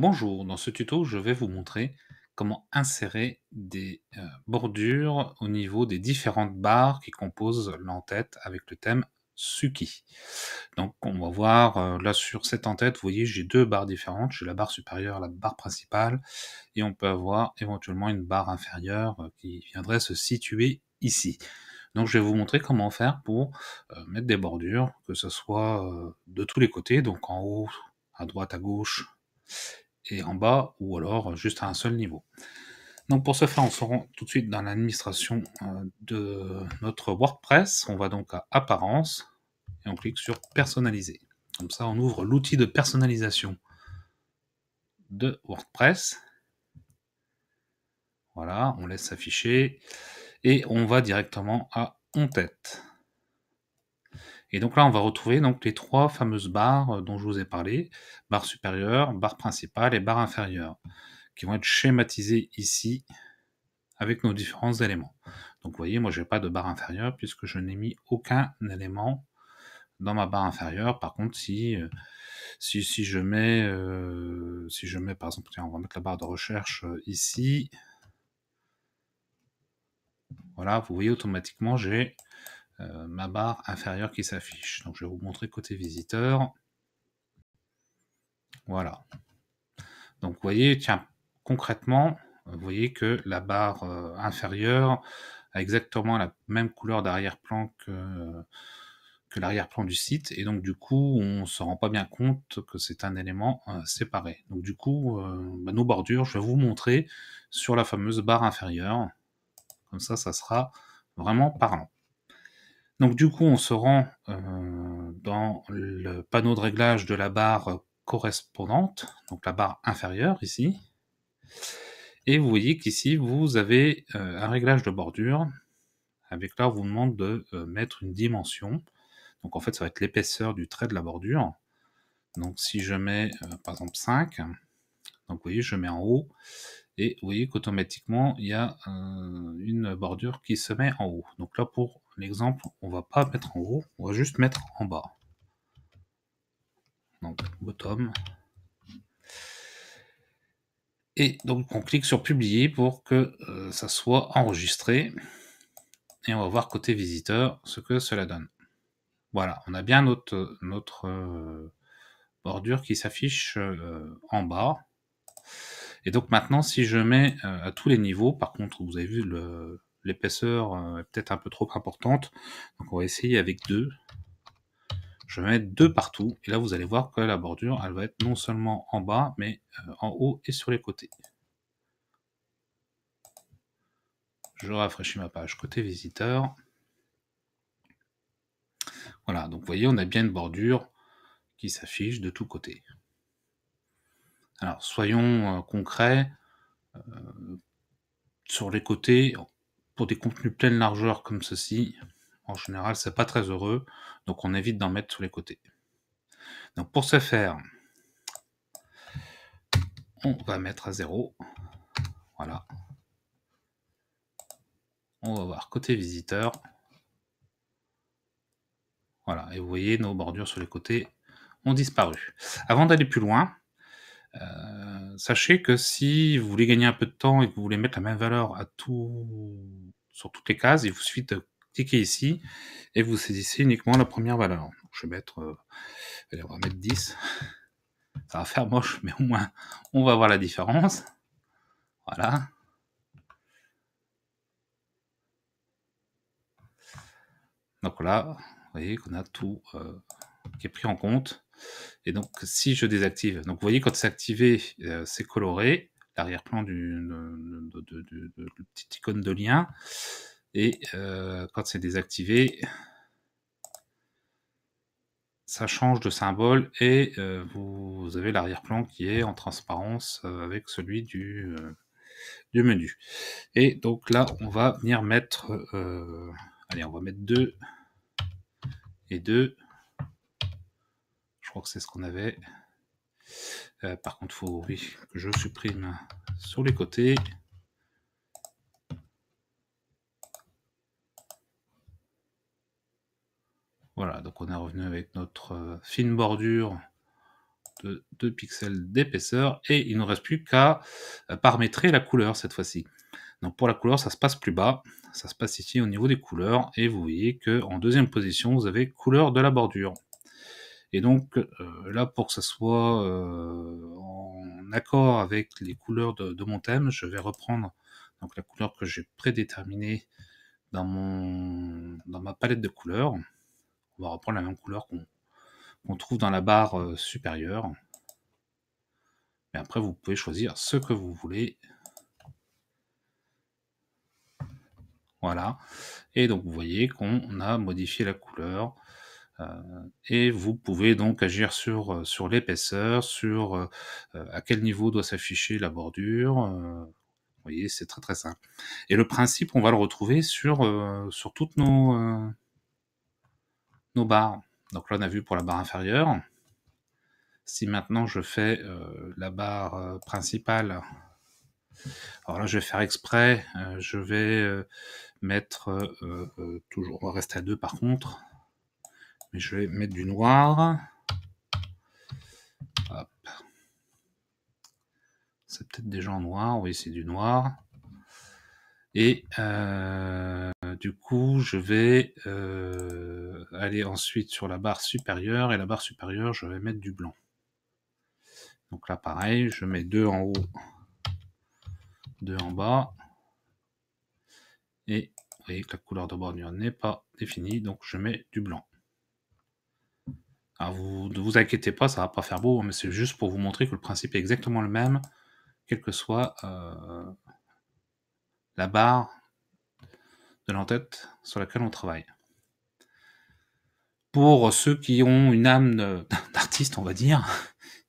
Bonjour, dans ce tuto je vais vous montrer comment insérer des euh, bordures au niveau des différentes barres qui composent l'entête avec le thème Suki. Donc on va voir euh, là sur cette entête, vous voyez j'ai deux barres différentes, j'ai la barre supérieure, la barre principale et on peut avoir éventuellement une barre inférieure euh, qui viendrait se situer ici. Donc je vais vous montrer comment faire pour mettre des bordures, que ce soit de tous les côtés, donc en haut, à droite, à gauche, en bas, ou alors juste à un seul niveau. Donc pour ce faire, on se rend tout de suite dans l'administration euh, de notre WordPress. On va donc à Apparence et on clique sur Personnaliser. Comme ça, on ouvre l'outil de personnalisation de WordPress. Voilà, on laisse s'afficher et on va directement à en tête. Et donc là, on va retrouver donc les trois fameuses barres euh, dont je vous ai parlé, barre supérieure, barre principale et barre inférieure, qui vont être schématisées ici avec nos différents éléments. Donc vous voyez, moi je n'ai pas de barre inférieure puisque je n'ai mis aucun élément dans ma barre inférieure. Par contre, si, euh, si, je mets, euh, si je mets par exemple, on va mettre la barre de recherche ici. Voilà, vous voyez automatiquement, j'ai euh, ma barre inférieure qui s'affiche. Donc je vais vous montrer côté visiteur. Voilà. Donc vous voyez, tiens, concrètement, vous voyez que la barre euh, inférieure a exactement la même couleur d'arrière-plan que, que l'arrière-plan du site. Et donc du coup, on ne se rend pas bien compte que c'est un élément euh, séparé. Donc du coup, bah, nos bordures, je vais vous montrer sur la fameuse barre inférieure. Comme ça, ça sera vraiment parlant. Donc du coup, on se rend euh, dans le panneau de réglage de la barre correspondante, donc la barre inférieure ici. Et vous voyez qu'ici, vous avez euh, un réglage de bordure. Avec là, on vous demande de euh, mettre une dimension. Donc en fait, ça va être l'épaisseur du trait de la bordure. Donc si je mets par exemple 5, donc vous voyez, je mets en haut et vous voyez qu'automatiquement il y a une bordure qui se met en haut. Donc là pour exemple, on va pas mettre en haut, on va juste mettre en bas. Donc, bottom. Et donc, on clique sur publier pour que euh, ça soit enregistré. Et on va voir côté visiteur ce que cela donne. Voilà, on a bien notre, notre euh, bordure qui s'affiche euh, en bas. Et donc maintenant, si je mets à tous les niveaux, par contre, vous avez vu le, l'épaisseur euh, est peut-être un peu trop importante. Donc on va essayer avec deux. Je vais mettre deux partout. Et là, vous allez voir que la bordure, elle va être non seulement en bas, mais euh, en haut et sur les côtés. Je rafraîchis ma page côté visiteur. Voilà, donc vous voyez, on a bien une bordure qui s'affiche de tous côtés. Alors, soyons euh, concrets. sur les côtés, pour des contenus pleine largeur comme ceci, en général, c'est pas très heureux, donc on évite d'en mettre sur les côtés. Donc pour ce faire, on va mettre à zéro. Voilà. On va voir côté visiteur. Voilà, et vous voyez, nos bordures sur les côtés ont disparu. Avant d'aller plus loin, euh, sachez que si vous voulez gagner un peu de temps et que vous voulez mettre la même valeur à sur toutes les cases, il vous suffit de cliquer ici et vous saisissez uniquement la première valeur. je vais mettre, euh, on va mettre 10. Ça va faire moche, mais au moins on va voir la différence. Voilà. Donc là, vous voyez qu'on a tout euh, qui est pris en compte. Et donc, si je désactive, donc vous voyez, quand c'est activé, euh, c'est coloré, l'arrière-plan de, petite icône de lien. Et euh, quand c'est désactivé, ça change de symbole et euh, vous, avez l'arrière-plan qui est en transparence avec celui du, du, menu. Et donc là, on va venir mettre, allez, on va mettre 2 et 2. Je crois que c'est ce qu'on avait. Euh, par contre, faut que je supprime sur les côtés. Voilà, donc on est revenu avec notre euh, fine bordure de 2 pixels d'épaisseur et il ne nous reste plus qu'à euh, paramétrer la couleur cette fois-ci. Donc pour la couleur, ça se passe plus bas, ça se passe ici au niveau des couleurs et vous voyez que en deuxième position, vous avez couleur de la bordure. Et donc euh, là, pour que ça soit euh, en accord avec les couleurs de, mon thème, je vais reprendre donc la couleur que j'ai prédéterminée dans, mon, dans ma palette de couleurs. On va reprendre la même couleur qu'on trouve dans la barre euh, supérieure. Et après, vous pouvez choisir ce que vous voulez. Voilà. Et donc, vous voyez qu'on a modifié la couleur. Euh, et vous pouvez donc agir sur, euh, sur l'épaisseur, sur euh, à quel niveau doit s'afficher la bordure. vous voyez, c'est très très simple. Et le principe, on va le retrouver sur, toutes nos, barres. Donc là, on a vu pour la barre inférieure. Si maintenant je fais la barre principale, alors là, je vais faire exprès. je vais mettre toujours, on va rester à deux par contre je vais mettre du noir. C'est peut-être déjà en noir, oui, c'est du noir. Et euh, du coup, je vais euh, aller ensuite sur la barre supérieure. Et la barre supérieure, je vais mettre du blanc. Donc là, pareil, je mets deux en haut, deux en bas. Et vous voyez que la couleur de bordure n'est pas définie, donc je mets du blanc. Alors ah, vous ne vous inquiétez pas, ça va pas faire beau, hein, mais c'est juste pour vous montrer que le principe est exactement le même, quelle que soit euh, la barre de l'entête sur laquelle on travaille. Pour ceux qui ont une âme d'artiste, on va dire,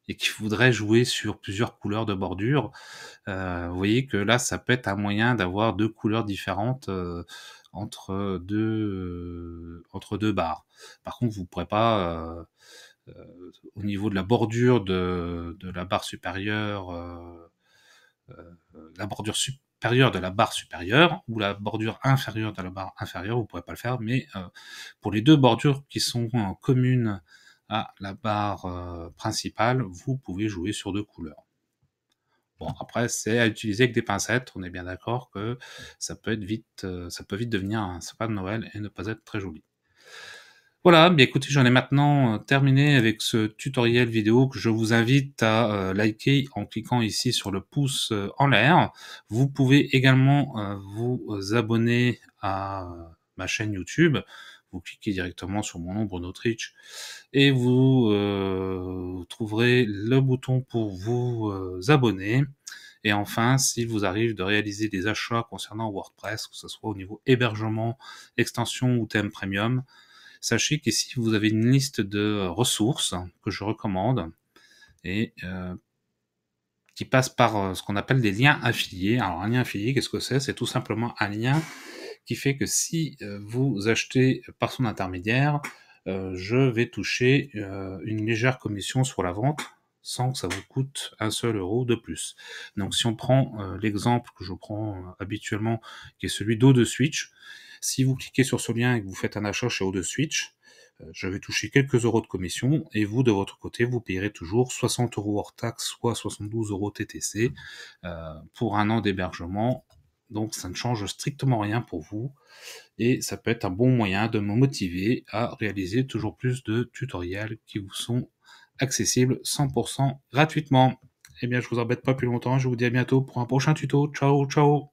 et qui voudraient jouer sur plusieurs couleurs de bordure, euh, vous voyez que là, ça peut être un moyen d'avoir deux couleurs différentes. Euh, entre deux, euh, entre deux barres. Par contre, vous ne pourrez pas, euh, euh, au niveau de la bordure de, de la barre supérieure, la bordure supérieure de la barre supérieure ou la bordure inférieure de la barre inférieure, vous ne pourrez pas le faire, mais pour les deux bordures qui sont communes à la barre principale, vous pouvez jouer sur deux couleurs. Bon, après, c'est à utiliser avec des pincettes. On est bien d'accord que ça peut être vite, euh, ça peut vite devenir un sapin de Noël et ne pas être très joli. Voilà, bien écoutez, j'en ai maintenant euh, terminé avec ce tutoriel vidéo que je vous invite à euh, liker en cliquant ici sur le pouce en l'air. Vous pouvez également vous abonner à ma chaîne YouTube vous cliquez directement sur mon nombre Trich et euh, vous, trouverez le bouton pour vous euh, abonner. Et enfin, s'il vous arrive de réaliser des achats concernant WordPress, que ce soit au niveau hébergement, extension ou thème premium, sachez qu'ici vous avez une liste de ressources que je recommande et euh, qui passe par ce qu'on appelle des liens affiliés. Alors un lien affilié, qu'est-ce que c'est C'est tout simplement un lien qui fait que si euh, vous achetez par son intermédiaire, euh, je vais toucher euh, une légère commission sur la vente sans que ça vous coûte un seul euro de plus. Donc si on prend l'exemple que je prends habituellement, qui est celui d'O2 Switch, si vous cliquez sur ce lien et que vous faites un achat chez O2 Switch, je vais toucher quelques euros de commission et vous, de votre côté, vous payerez toujours 60 euros hors taxe, soit 72 euros TTC pour un an d'hébergement donc ça ne change strictement rien pour vous et ça peut être un bon moyen de me motiver à réaliser toujours plus de tutoriels qui vous sont accessibles 100% gratuitement. Eh bien, je vous embête pas plus longtemps, je vous dis à bientôt pour un prochain tuto. Ciao, ciao